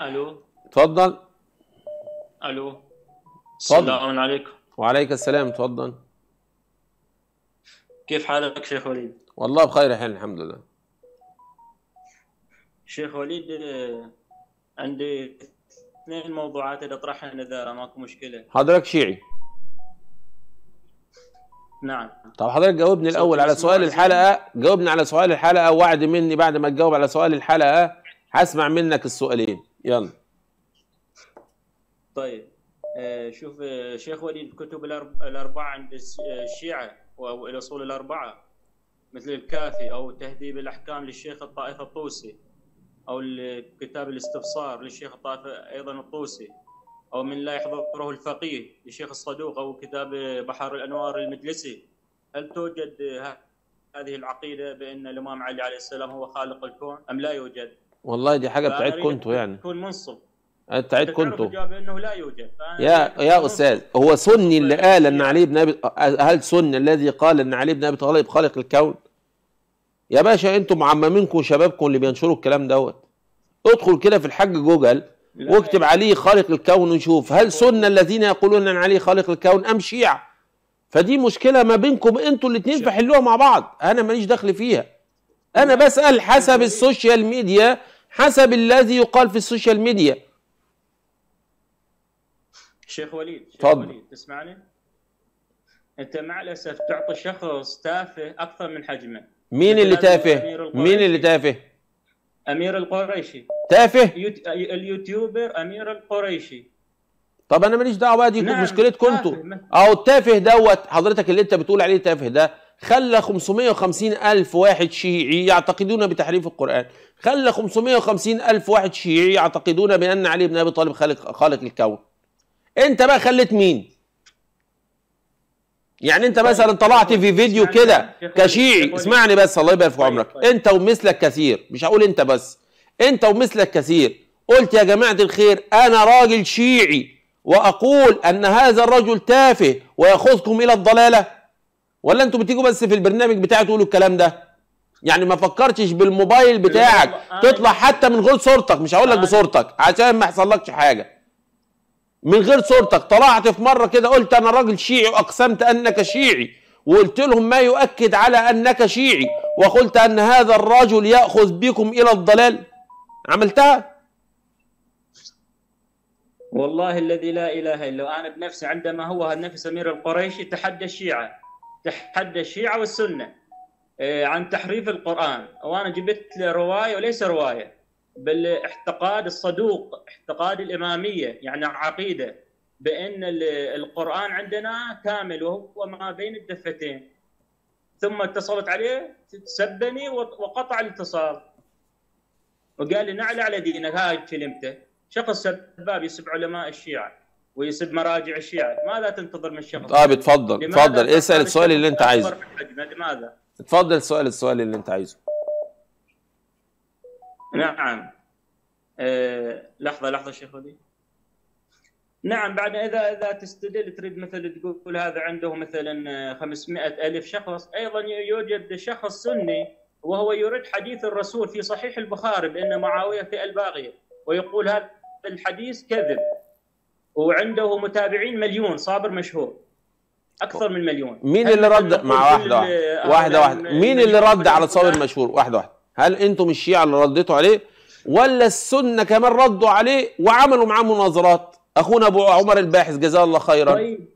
الو اتفضل الو اتفضل السلام عليكم وعليك السلام اتفضل كيف حالك شيخ وليد؟ والله بخير الحين الحمد لله شيخ وليد عندي اثنين موضوعات اللي اطرحها اذا ماكو مشكله حضرتك شيعي نعم طب حضرتك جاوبني الاول على سؤال الحلقه جاوبني على سؤال الحلقه وعد مني بعد ما تجاوب على سؤال الحلقه هسمع منك السؤالين يلا طيب آه، شوف آه، شيخ وليد الكتب الأربعة عند آه، الشيعة أو الأصول الأربعة مثل الكافي أو تهذيب الأحكام للشيخ الطائفة الطوسي أو كتاب الاستبصار للشيخ الطائفة أيضا الطوسي أو من لا يحضره الفقيه للشيخ الصدوق أو كتاب بحر الأنوار المجلسي هل توجد هذه العقيدة بأن الإمام علي عليه السلام هو خالق الكون أم لا يوجد؟ والله دي حاجه بتاعت كنتو يعني تكون منصب بتاعت كنتو انه لا يوجد يا يا استاذ هو سني اللي قال ان علي بن ابي هل سني الذي قال ان علي بن ابي طالب خالق الكون يا باشا انتم معممينكم شبابكم اللي بينشروا الكلام دوت ادخل كده في الحاج جوجل واكتب علي خالق الكون وشوف هل سنة الذين يقولون ان علي خالق الكون ام شيعة فدي مشكلة ما بينكم انتوا الاتنين فحلوها مع بعض انا ماليش دخل فيها انا بسأل حسب السوشيال ميديا حسب الذي يقال في السوشيال ميديا شيخ وليد شيخ طب. وليد تسمعني انت مع الاسف تعطي شخص تافه اكثر من حجمه مين اللي تافه مين اللي تافه امير القريشي تافه يوت... اليوتيوبر امير القريشي طب انا ماليش دعوه بقى دي نعم مشكلتكم انتوا اهو التافه دوت حضرتك اللي انت بتقول عليه تافه ده خلى 550 ألف واحد شيعي يعتقدون بتحريف القرآن خلى 550 ألف واحد شيعي يعتقدون بأن علي بن أبي طالب خالق, خالق الكون أنت بقى خليت مين؟ يعني أنت مثلا طيب، طلعت في طيب، فيديو يعني كده كشيعي طيب، اسمعني بس الله يبارك في عمرك أنت ومثلك كثير مش هقول أنت بس أنت ومثلك كثير قلت يا جماعة الخير أنا راجل شيعي وأقول أن هذا الرجل تافه ويأخذكم إلى الضلالة ولا انتوا بتيجوا بس في البرنامج بتاعي تقولوا الكلام ده يعني ما فكرتش بالموبايل بتاعك تطلع حتى من غير صورتك مش هقول لك بصورتك عشان ما يحصلكش حاجه من غير صورتك طلعت في مره كده قلت انا راجل شيعي واقسمت انك شيعي وقلت لهم ما يؤكد على انك شيعي وقلت ان هذا الرجل ياخذ بكم الى الضلال عملتها والله الذي لا اله الا هو انا بنفسي عندما هو نفس امير القريشي تحدى الشيعه تحدى الشيعة والسنة آه، عن تحريف القرآن وأنا جبت رواية وليس رواية بل احتقاد الصدوق احتقاد الإمامية يعني عقيدة بأن القرآن عندنا كامل وهو ما بين الدفتين ثم اتصلت عليه سبني وقطع الاتصال وقال لي نعلى على دينك هاي كلمته شخص سباب يسب علماء الشيعة ويسب مراجع الشيعة ماذا تنتظر من الشخص طيب آه، تفضل تفضل اسال السؤال اللي انت عايزه لماذا تفضل سؤال السؤال اللي انت عايزه نعم أه... لحظه لحظه شيخ ولي نعم بعد اذا اذا تستدل تريد مثلا تقول هذا عنده مثلا 500 الف شخص ايضا يوجد شخص سني وهو يرد حديث الرسول في صحيح البخاري بان معاويه في الباغيه ويقول هذا الحديث كذب وعنده متابعين مليون صابر مشهور اكثر من مليون مين اللي رد مع واحده واحده واحده واحده مين اللي رد على صابر مشهور واحده واحده هل انتم الشيعه اللي رديتوا عليه ولا السنه كمان ردوا عليه وعملوا معاه مناظرات اخونا ابو عمر الباحث جزاه الله خيرا طيب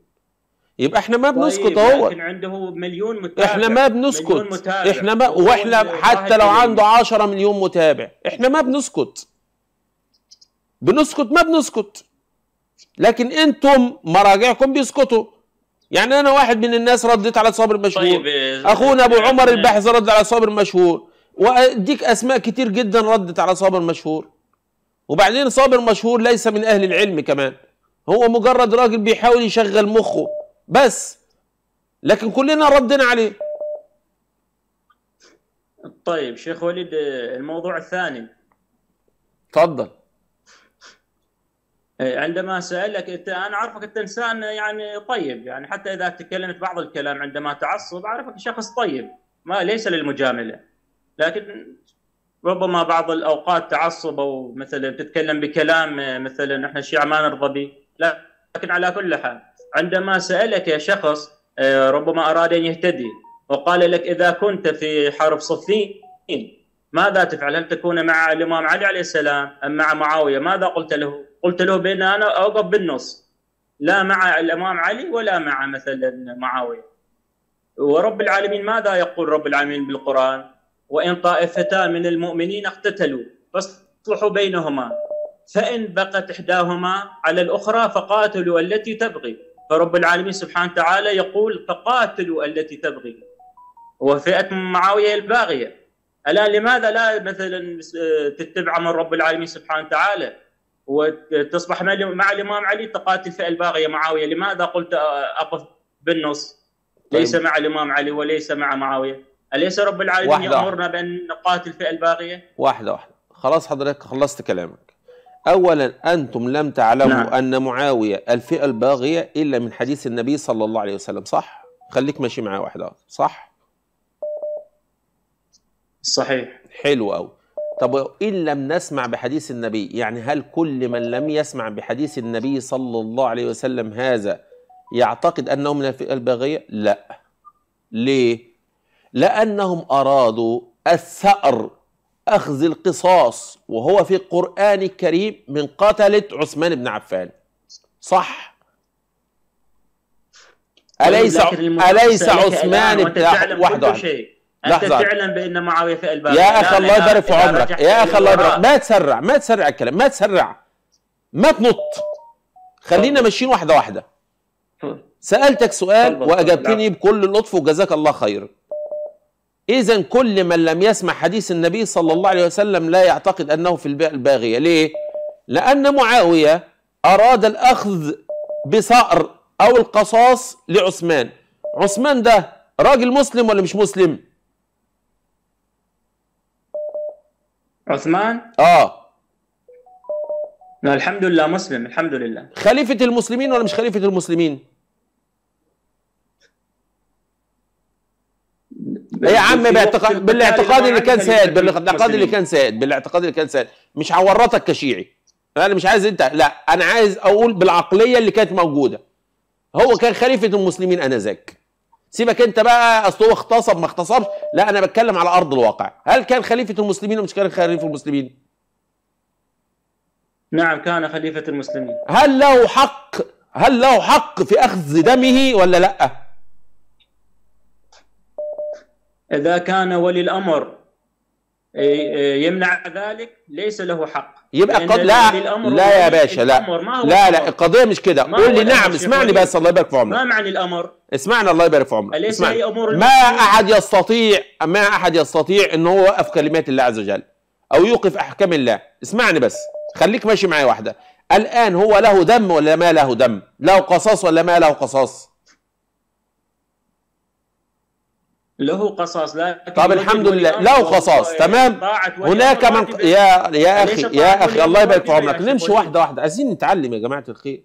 يبقى احنا ما طيب، بنسكت اهو لكن عنده مليون متابع احنا ما بنسكت متابع. احنا ما واحنا حتى لو عنده 10 مليون متابع احنا ما بنسكت بنسكت ما بنسكت لكن انتم مراجعكم بيسكتوا يعني انا واحد من الناس رديت على صابر مشهور طيب آه، اخونا ابو آه، عمر آه. الباحث رد على صابر مشهور واديك اسماء كتير جدا ردت على صابر مشهور وبعدين صابر مشهور ليس من اهل العلم كمان هو مجرد راجل بيحاول يشغل مخه بس لكن كلنا ردنا عليه طيب شيخ وليد الموضوع الثاني تفضل إيه، عندما سالك انت انا اعرفك انت انسان يعني طيب يعني حتى اذا تكلمت بعض الكلام عندما تعصب اعرفك شخص طيب ما ليس للمجامله لكن ربما بعض الاوقات تعصب او مثلا تتكلم بكلام إيه، مثلا احنا الشيعه ما نرضى به لا لكن على كل حال عندما سالك شخص إيه، ربما اراد ان يهتدي وقال لك اذا كنت في حرب صفين ماذا تفعل؟ هل تكون مع الامام علي عليه السلام ام مع معاويه؟ ماذا قلت له؟ قلت له بان انا اوقف بالنص لا مع الامام علي ولا مع مثلا معاويه ورب العالمين ماذا يقول رب العالمين بالقران وان طائفتان من المؤمنين اقتتلوا فاصلحوا بينهما فان بقت احداهما على الاخرى فقاتلوا التي تبغي فرب العالمين سبحانه وتعالى يقول فقاتلوا التي تبغي وفئه معاويه الباغيه الان لماذا لا مثلا تتبع من رب العالمين سبحانه وتعالى وتصبح مع الامام علي تقاتل الفئه الباغيه معاويه لماذا قلت اقف بالنص طيب. ليس مع الامام علي وليس مع معاويه اليس رب العالمين يامرنا بان نقاتل الفئه الباغيه واحده واحده خلاص حضرتك خلصت كلامك اولا انتم لم تعلموا نعم. ان معاويه الفئه الباغيه الا من حديث النبي صلى الله عليه وسلم صح خليك ماشي معاه واحده صح صحيح حلو قوي طب إن لم نسمع بحديث النبي يعني هل كل من لم يسمع بحديث النبي صلى الله عليه وسلم هذا يعتقد أنه من الفئة الباغية لا ليه لأنهم أرادوا الثأر أخذ القصاص وهو في القرآن الكريم من قتلة عثمان بن عفان صح أليس أليس عثمان بن وحده انت لحظة. تعلم بان معاويه فئل بابل يا اخي الله يبارك في عمرك يا اخي الله يبارك ما تسرع ما تسرع الكلام ما تسرع ما تنط خلينا ماشيين واحده واحده سالتك سؤال واجبتني بكل لطف وجزاك الله خير اذا كل من لم يسمع حديث النبي صلى الله عليه وسلم لا يعتقد انه في البيئه الباغيه ليه لان معاويه اراد الاخذ بصقر او القصاص لعثمان عثمان ده راجل مسلم ولا مش مسلم عثمان اه الحمد لله مسلم الحمد لله خليفة المسلمين ولا مش خليفة المسلمين؟ يا عم باعتقاد بالاعتقاد اللي كان سائد بالاعتقاد اللي كان سائد بالاعتقاد اللي كان سائد مش هورطك كشيعي انا مش عايز انت لا انا عايز اقول بالعقليه اللي كانت موجوده هو كان خليفه المسلمين انذاك سيبك انت بقى اصل هو اغتصب ما اغتصبش لا انا بتكلم على ارض الواقع هل كان خليفه المسلمين ومش كان خليفه المسلمين نعم كان خليفه المسلمين هل له حق هل له حق في اخذ دمه ولا لا اذا كان ولي الامر يمنع ذلك ليس له حق يبقى قد لا لا يا باشا لا لا لا القضيه مش كده قول لي نعم اسمعني بس الله يبارك في عمرك ما معنى الامر اسمعنا الله يبارك في عمرك ما أمور ما احد يستطيع ما احد يستطيع ان هو يوقف كلمات الله عز وجل او يوقف احكام الله اسمعني بس خليك ماشي معايا واحده الان هو له دم ولا ما له دم له قصاص ولا ما له قصاص له قصاص لا طب الحمد لله له قصاص تمام هناك من يا يا اخي يا اخي الله يبارك في عمرك نمشي واحده واحده عايزين نتعلم يا جماعه الخير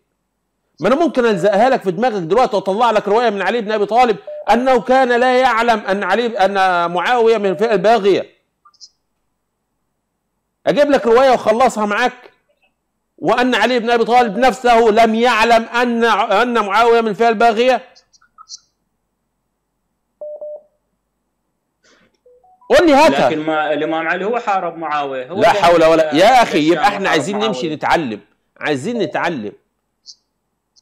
ما انا ممكن الزقها لك في دماغك دلوقتي واطلع لك روايه من علي بن ابي طالب انه كان لا يعلم ان علي ان معاويه من الفئه الباغيه اجيب لك روايه واخلصها معاك وان علي بن ابي طالب نفسه لم يعلم ان ان معاويه من الفئه الباغيه قول لي هاتها لكن ما الامام علي هو حارب معاويه هو لا حول ولا يا اخي يبقى احنا عايزين نمشي نتعلم عايزين نتعلم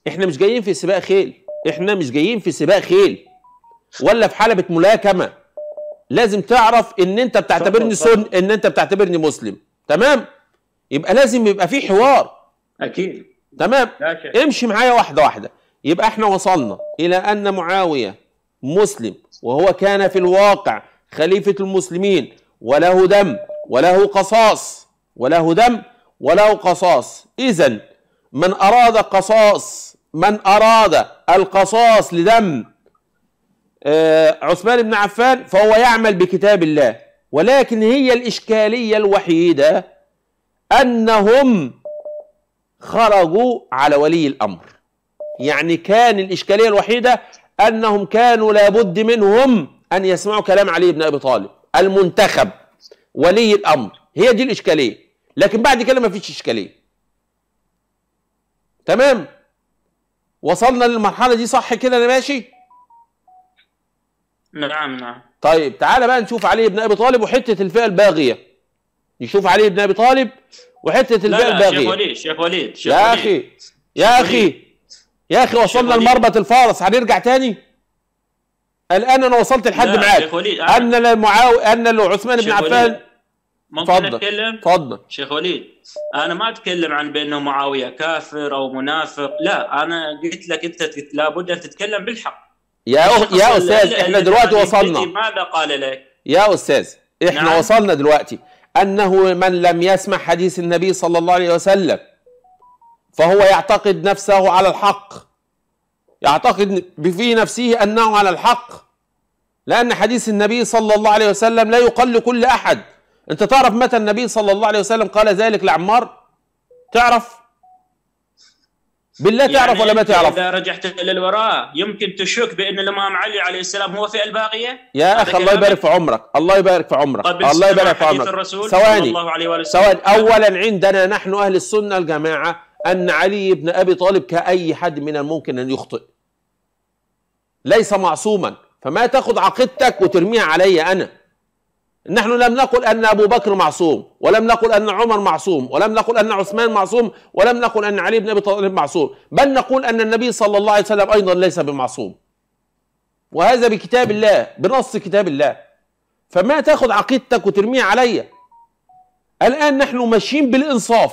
احنا مش جايين في سباق خيل احنا مش جايين في سباق خيل ولا في حلبة ملاكمة لازم تعرف ان انت بتعتبرني سن ان انت بتعتبرني مسلم تمام يبقى لازم يبقى في حوار اكيد تمام امشي معايا واحده واحده يبقى احنا وصلنا الى ان معاويه مسلم وهو كان في الواقع خليفه المسلمين وله دم وله قصاص وله دم وله قصاص اذا من اراد قصاص من أراد القصاص لدم آه، عثمان بن عفان فهو يعمل بكتاب الله ولكن هي الإشكالية الوحيدة أنهم خرجوا على ولي الأمر يعني كان الإشكالية الوحيدة أنهم كانوا لابد منهم أن يسمعوا كلام علي بن أبي طالب المنتخب ولي الأمر هي دي الإشكالية لكن بعد كده مفيش إشكالية تمام وصلنا للمرحله دي صح كده انا ماشي نعم نعم طيب تعالى بقى نشوف علي بن ابي طالب وحته الفئه الباغيه نشوف علي بن ابي طالب وحته الفئه الباغيه شيخ وليد شيخ وليد يا اخي يا اخي يا اخي وصلنا لمربط الفارس هنرجع تاني الان انا وصلت لحد معاك ان المعاو ان عثمان بن عفان ممكن فضل. اتكلم؟ تفضل شيخ وليد انا ما اتكلم عن بانه معاويه كافر او منافق لا انا قلت لك انت لابد ان تتكلم بالحق يا يا استاذ احنا دلوقتي وصلنا ماذا قال لك؟ يا استاذ احنا نعم. وصلنا دلوقتي انه من لم يسمع حديث النبي صلى الله عليه وسلم فهو يعتقد نفسه على الحق يعتقد في نفسه انه على الحق لان حديث النبي صلى الله عليه وسلم لا يقل كل احد انت تعرف متى النبي صلى الله عليه وسلم قال ذلك لعمار تعرف بالله يعني تعرف ولا ما تعرف اذا رجعت للوراء يمكن تشك بان الامام علي عليه السلام هو في الباقيه يا اخي الله يبارك في عمرك الله يبارك في عمرك طيب، الله يبارك في عمرك ثواني ثواني اولا عندنا نحن اهل السنه الجماعه ان علي بن ابي طالب كاي حد من الممكن ان يخطئ ليس معصوما فما تاخذ عقيدتك وترميها علي انا نحن لم نقل أن أبو بكر معصوم ولم نقل أن عمر معصوم ولم نقل أن عثمان معصوم ولم نقل أن علي بن أبي طالب معصوم بل نقول أن النبي صلى الله عليه وسلم أيضا ليس بمعصوم وهذا بكتاب الله بنص كتاب الله فما تأخذ عقيدتك وترميها عليا الآن نحن ماشيين بالإنصاف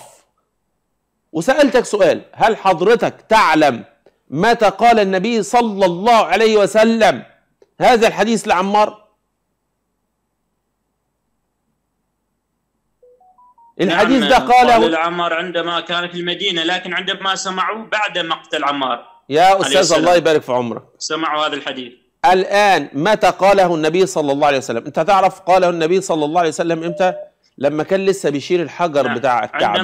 وسألتك سؤال هل حضرتك تعلم متى قال النبي صلى الله عليه وسلم هذا الحديث لعمار؟ الحديث نعم، ده نعم. قاله العمار عندما كان في المدينه لكن عندما سمعوا بعد مقتل عمار يا استاذ الله يبارك في عمرك سمعوا هذا الحديث الان متى قاله النبي صلى الله عليه وسلم انت تعرف قاله النبي صلى الله عليه وسلم امتى لما كان لسه بيشيل الحجر نعم. بتاع الكعبه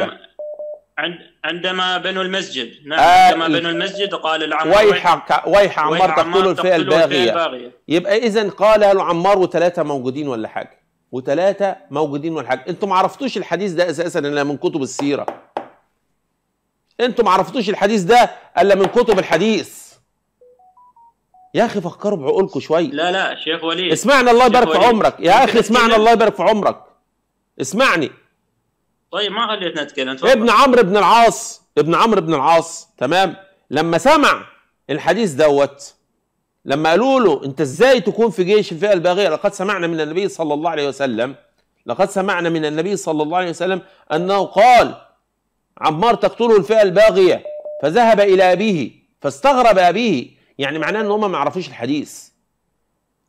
عندما عندما بنوا المسجد نعم آه عندما بنوا المسجد قال العمار ويح ويح عمار تقتل الفئه الباغيه يبقى اذا قاله العمار وثلاثه موجودين ولا حاجه وثلاثة موجودين من الحج انتم ما عرفتوش الحديث ده اساسا الا من كتب السيرة انتم ما عرفتوش الحديث ده الا من كتب الحديث يا اخي فكروا بعقولكم شويه لا لا شيخ وليد اسمعنا الله يبارك في عمرك يا اخي اسمعنا الله يبارك في عمرك اسمعني طيب ما خليتنا نتكلم ابن عمرو بن العاص ابن عمرو بن العاص تمام لما سمع الحديث دوت لما قالوا له انت ازاي تكون في جيش الفئه الباغيه لقد سمعنا من النبي صلى الله عليه وسلم لقد سمعنا من النبي صلى الله عليه وسلم انه قال عمار تقتله الفئه الباغيه فذهب الى ابيه فاستغرب ابيه يعني معناه ان هم ما يعرفوش الحديث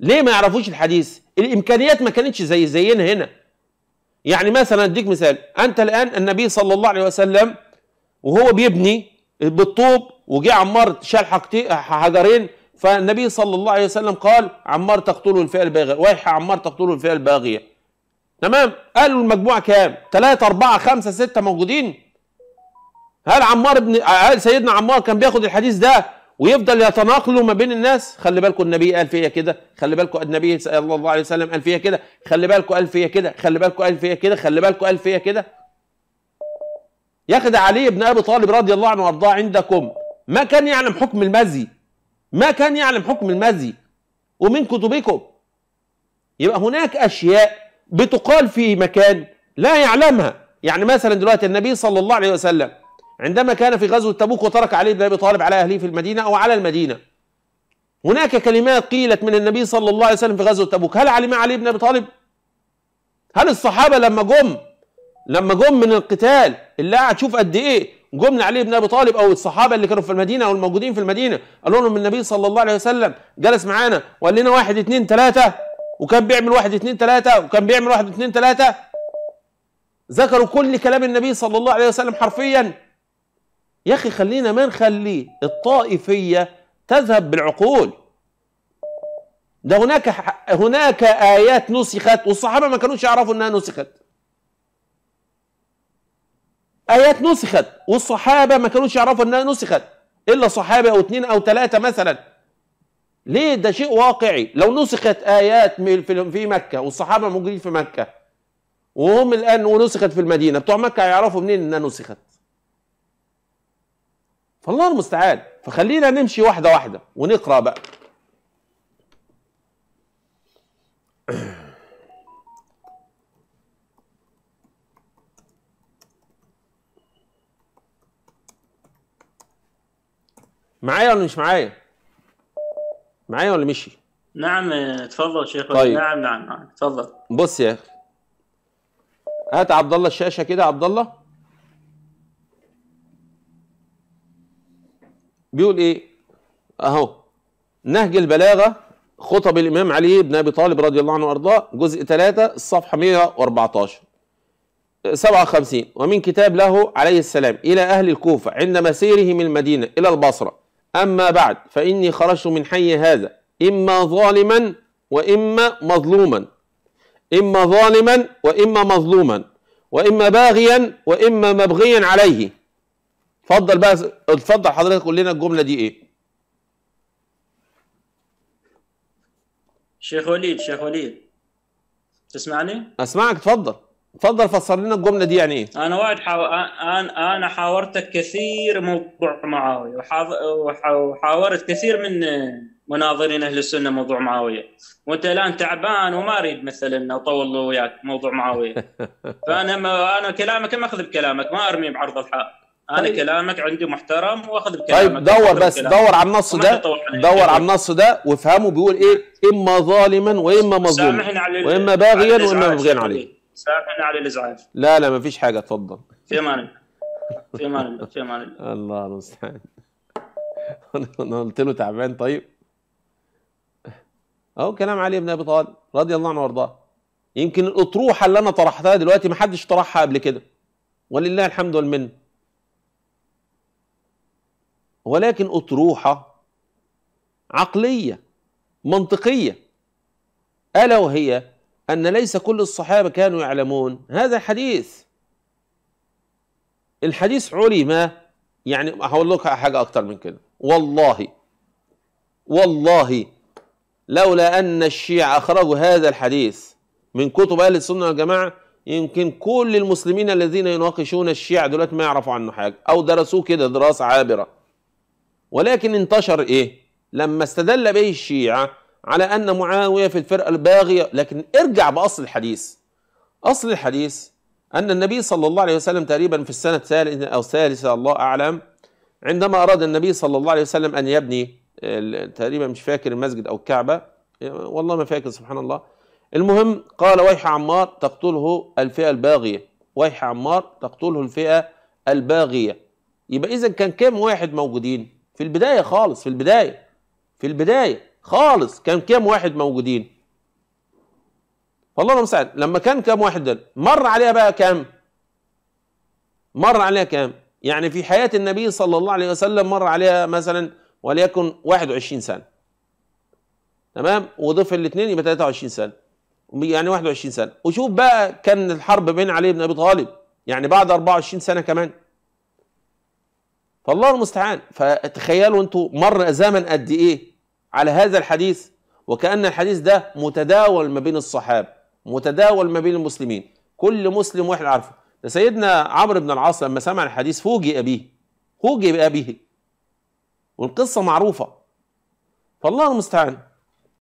ليه ما يعرفوش الحديث الامكانيات ما كانتش زي زينا هنا يعني مثلا اديك مثال انت الان النبي صلى الله عليه وسلم وهو بيبني بالطوب وجه عمار شال حجرين فالنبي صلى الله عليه وسلم قال عمار تقتله الفئه الباغيه ويح عمار تقتله الفئه الباغيه تمام قالوا المجموعه كام ثلاثة أربعة خمسة ستة موجودين هل عمار بن هل سيدنا عمار كان بياخد الحديث ده ويفضل يتناقله ما بين الناس خلي بالكم النبي قال فيها كده خلي بالكم النبي صلى الله عليه وسلم قال فيها كده خلي بالكم قال فيها كده خلي بالكم قال فيها كده خلي بالكم قال فيها كده ياخد علي بن ابي طالب رضي الله عنه وارضاه عندكم ما كان يعلم حكم المزي ما كان يعلم حكم المزي ومن كتبكم يبقى هناك أشياء بتقال في مكان لا يعلمها يعني مثلا دلوقتي النبي صلى الله عليه وسلم عندما كان في غزوة تبوك وترك علي بن أبي طالب على أهله في المدينة أو على المدينة هناك كلمات قيلت من النبي صلى الله عليه وسلم في غزوة تبوك هل علمها علي بن أبي طالب؟ هل الصحابة لما جم لما جم من القتال اللي قاعد تشوف قد إيه جم علي بن ابي طالب او الصحابه اللي كانوا في المدينه او الموجودين في المدينه قالوا لهم النبي صلى الله عليه وسلم جلس معانا وقال لنا واحد اثنين ثلاثه وكان بيعمل واحد اثنين ثلاثه وكان بيعمل واحد اثنين ثلاثه ذكروا كل كلام النبي صلى الله عليه وسلم حرفيا يا اخي خلينا ما نخلي الطائفيه تذهب بالعقول ده هناك هناك ايات نسخت والصحابه ما كانوش يعرفوا انها نسخت ايات نسخت والصحابه ما كانوش يعرفوا انها نسخت الا صحابه او اثنين او ثلاثه مثلا ليه ده شيء واقعي لو نسخت ايات في مكه والصحابه موجودين في مكه وهم الان ونسخت في المدينه بتوع مكه هيعرفوا منين انها نسخت فالله المستعان فخلينا نمشي واحده واحده ونقرا بقى معايا ولا مش معايا؟ معايا ولا مشي؟ نعم اتفضل شيخ طيب. نعم نعم نعم اتفضل بص يا اخي هات عبد الله الشاشه كده عبد الله بيقول ايه؟ اهو نهج البلاغه خطب الامام علي بن ابي طالب رضي الله عنه وارضاه جزء 3 الصفحه 114 57 ومن كتاب له عليه السلام إلى أهل الكوفة عند مسيره من المدينة إلى البصرة أما بعد فإني خرجت من حي هذا إما ظالما وإما مظلوما إما ظالما وإما مظلوما وإما باغيا وإما مبغيا عليه اتفضل بقى اتفضل حضرتك قول لنا الجملة دي إيه شيخ وليد شيخ وليد تسمعني؟ أسمعك اتفضل تفضل فسر لنا الجمله دي يعني ايه انا وايد حاو... انا انا حاورتك كثير موضوع معاويه وحاو... وحاورت كثير من مناظرين اهل السنه موضوع معاويه وانت الان تعبان وما اريد مثلا اطول وياك موضوع معاويه فانا ما... انا كلامك ما اخذ بكلامك ما ارمي بعرض الحائط انا طيب. كلامك عندي محترم واخذ بكلامك طيب دور بس بكلامك. دور على النص ده دور على النص ده وافهمه بيقول ايه اما ظالما واما مظلوما واما باغيا واما مبغيا عليه سامحنا على الازعاج لا لا ما فيش حاجه اتفضل في امان الله في امان في امان الله الله المستعان انا قلت له تعبان طيب اهو كلام علي بن ابي طالب رضي الله عنه وارضاه يمكن الاطروحه اللي انا طرحتها دلوقتي ما حدش طرحها قبل كده ولله الحمد والمنه ولكن اطروحه عقليه منطقيه الا وهي أن ليس كل الصحابة كانوا يعلمون هذا حديث الحديث علم يعني هقول لك حاجة أكتر من كده والله والله لولا أن الشيعة أخرجوا هذا الحديث من كتب أهل السنة والجماعة يمكن كل المسلمين الذين يناقشون الشيعة دلوقتي ما يعرفوا عنه حاجة أو درسوه كده دراسة عابرة ولكن انتشر إيه؟ لما استدل به الشيعة على أن معاوية في الفرقة الباغية لكن ارجع بأصل الحديث أصل الحديث أن النبي صلى الله عليه وسلم تقريبا في السنة الثالثة أو الثالثة الله أعلم عندما أراد النبي صلى الله عليه وسلم أن يبني تقريبا مش فاكر المسجد أو الكعبة والله ما فاكر سبحان الله المهم قال ويح عمار تقتله الفئة الباغية ويح عمار تقتله الفئة الباغية يبقى إذا كان كام واحد موجودين في البداية خالص في البداية في البداية خالص كان كام واحد موجودين والله المستعان لما كان كام واحد دل مر عليها بقى كام مر عليها كام يعني في حياة النبي صلى الله عليه وسلم مر عليها مثلا وليكن 21 سنة تمام وضيف الاثنين يبقى 23 سنة يعني 21 سنة وشوف بقى كان الحرب بين علي بن أبي طالب يعني بعد 24 سنة كمان فالله المستعان فتخيلوا انتوا مر زمن قد ايه على هذا الحديث وكأن الحديث ده متداول ما بين الصحابة متداول ما بين المسلمين كل مسلم واحد عارفه ده سيدنا عمرو بن العاص لما سمع الحديث فوجئ به فوجئ به والقصة معروفة فالله المستعان